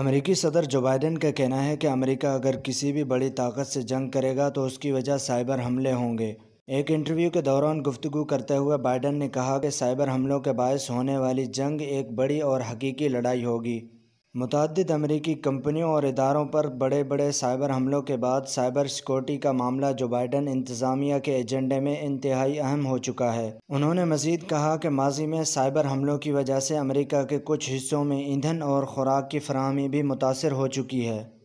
अमेरिकी सदर Joe Biden का कहना है कि अमेरिका अगर किसी भी बड़ी ताकत से जंग करेगा तो उसकी वजह साइबर हमले होंगे एक इंटरव्यू के दौरान गुफ्तगु करते हुए बाइडेन ने कहा कि साइबर हमलों के बायस होने वाली जंग एक बड़ी और हकीकी लड़ाई होगी मुतद अमरीकी कंपनियों और इदारों पर बड़े बड़े साइबर हमलों के बाद साइबर सिक्योरिटी का मामला जो बाइडन इंतजामिया के एजेंडे में इंतहाई अहम हो चुका है उन्होंने मजीद कहा कि माजी में साइबर हमलों की वजह से अमरीका के कुछ हिस्सों में ईंधन और खुराक की फरहमी भी मुतासर हो चुकी है